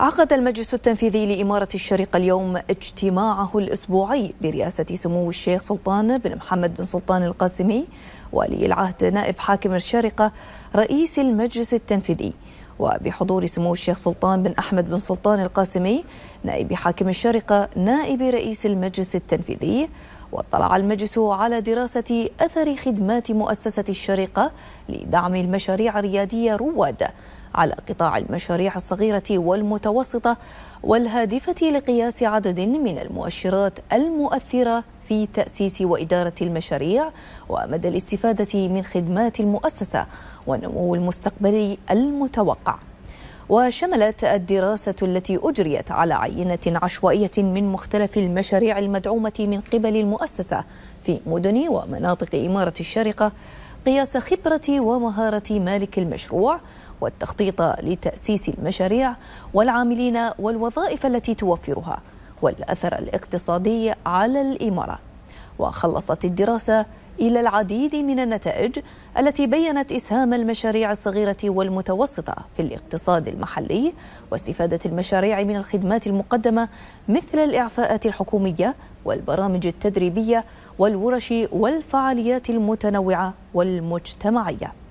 عقد المجلس التنفيذي لإمارة الشرق اليوم اجتماعه الأسبوعي برئاسة سمو الشيخ سلطان بن محمد بن سلطان القاسمي ولي العهد نائب حاكم الشارقة رئيس المجلس التنفيذي وبحضور سمو الشيخ سلطان بن أحمد بن سلطان القاسمي نائب حاكم الشارقة نائب رئيس المجلس التنفيذي واطلع المجلس على دراسة أثر خدمات مؤسسة الشرقة لدعم المشاريع الريادية رواد على قطاع المشاريع الصغيرة والمتوسطة والهادفة لقياس عدد من المؤشرات المؤثرة في تأسيس وإدارة المشاريع ومدى الاستفادة من خدمات المؤسسة والنمو المستقبلي المتوقع. وشملت الدراسة التي أجريت على عينة عشوائية من مختلف المشاريع المدعومة من قبل المؤسسة في مدن ومناطق إمارة الشارقة قياس خبرة ومهارة مالك المشروع والتخطيط لتأسيس المشاريع والعاملين والوظائف التي توفرها والأثر الاقتصادي على الإمارة وخلصت الدراسة إلى العديد من النتائج التي بيّنت إسهام المشاريع الصغيرة والمتوسطة في الاقتصاد المحلي واستفادة المشاريع من الخدمات المقدمة مثل الإعفاءات الحكومية والبرامج التدريبية والورش والفعاليات المتنوعة والمجتمعية